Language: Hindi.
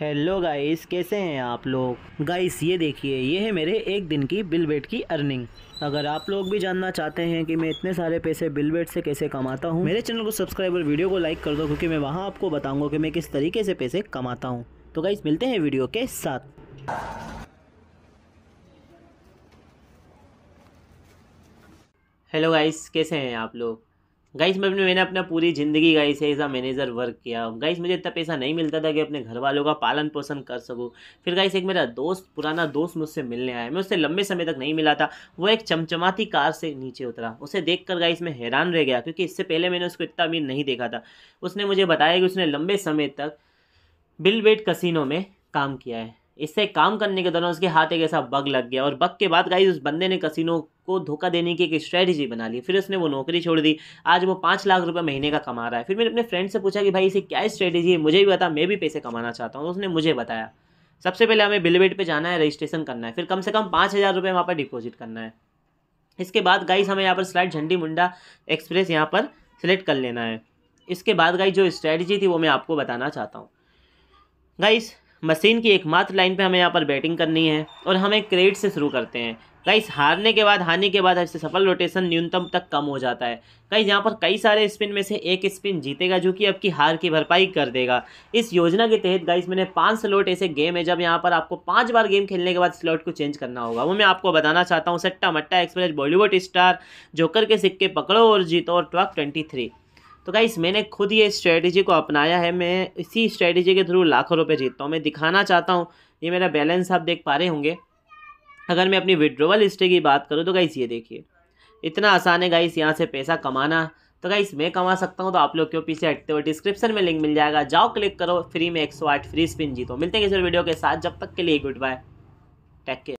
हेलो गाइस कैसे हैं आप लोग गाइस ये देखिए ये है मेरे एक दिन की बिल बेट की अर्निंग अगर आप लोग भी जानना चाहते हैं कि मैं इतने सारे पैसे बिल बेट से कैसे कमाता हूँ मेरे चैनल को सब्सक्राइब और वीडियो को लाइक कर दो क्योंकि मैं वहाँ आपको बताऊँगा कि मैं किस तरीके से पैसे कमाता हूँ तो गाइस मिलते हैं वीडियो के साथ हेलो गाइस कैसे हैं आप लोग गाइस मैं मैंने अपना पूरी ज़िंदगी guys as a manager work किया गाइस मुझे इतना पैसा नहीं मिलता था कि अपने घर वालों का पालन पोषण कर सकूँ फिर गाइस एक मेरा दोस्त पुराना दोस्त मुझसे मिलने आया मैं उससे लंबे समय तक नहीं मिला था वो एक चमचमाती कार से नीचे उतरा उसे देख कर गाइस मैं हैरान रह गया क्योंकि इससे पहले मैंने उसको इतना अमीर नहीं देखा था उसने मुझे बताया कि उसने लंबे समय तक बिल वेट कसिनो में काम किया है इससे काम करने के दौरान उसके हाथ एक ऐसा बग लग गया और बग के बाद गाइज उस बंदे ने कसिनो को धोखा देने की एक स्ट्रैटेजी बना ली फिर उसने वो नौकरी छोड़ दी आज वो पाँच लाख रुपये महीने का कमा रहा है फिर मैंने अपने फ्रेंड से पूछा कि भाई इसे क्या स्ट्रैटेजी है मुझे भी बता मैं भी पैसे कमाना चाहता हूँ उसने मुझे बताया सबसे पहले हमें बिलवेट पर जाना है रजिस्ट्रेशन करना है फिर कम से कम पाँच हज़ार रुपये वहाँ पर डिपॉजिट करना है इसके बाद गाइस हमें यहाँ पर स्लाइड झंडी मुंडा एक्सप्रेस यहाँ पर सिलेक्ट कर लेना है इसके बाद गाइस जो स्ट्रैटेजी थी वो मैं आपको बताना चाहता हूँ गाइस मशीन की एकमात्र लाइन पे हमें यहाँ पर बैटिंग करनी है और हमें क्रेड से शुरू करते हैं गाइस हारने के बाद हारने के बाद इससे सफल रोटेशन न्यूनतम तक कम हो जाता है गाइस यहाँ पर कई सारे स्पिन में से एक स्पिन जीतेगा जो कि आपकी हार की भरपाई कर देगा इस योजना के तहत गाइस मैंने पांच स्लॉट ऐसे गेम है जब यहाँ पर आपको पांच बार गेम खेलने के बाद स्लॉट को चेंज करना होगा वो मैं आपको बताना चाहता हूँ सट्टा मट्टा एक्सप्रेस बॉलीवुड स्टार जोकर के सिक्के पकड़ो और जीतो और ट्वक ट्वेंटी तो गाइस मैंने खुद ये स्ट्रेटजी को अपनाया है मैं इसी स्ट्रेटजी के थ्रू लाखों रुपए जीतता हूँ मैं दिखाना चाहता हूँ ये मेरा बैलेंस आप देख पा रहे होंगे अगर मैं अपनी विड्रोवल हिस्ट्री की बात करूँ तो गाइस ये देखिए इतना आसान है गाइस यहाँ से पैसा कमाना तो गाइस मैं कमा सकता हूँ तो आप लोग क्यों पीछे हटते हो डिस्क्रिप्शन में लिंक मिल जाएगा जाओ क्लिक करो फ्री में आठ फ्री स्पिन जीतो मिलते हैं इस वीडियो के साथ जब तक के लिए गुड बाय टेक केयर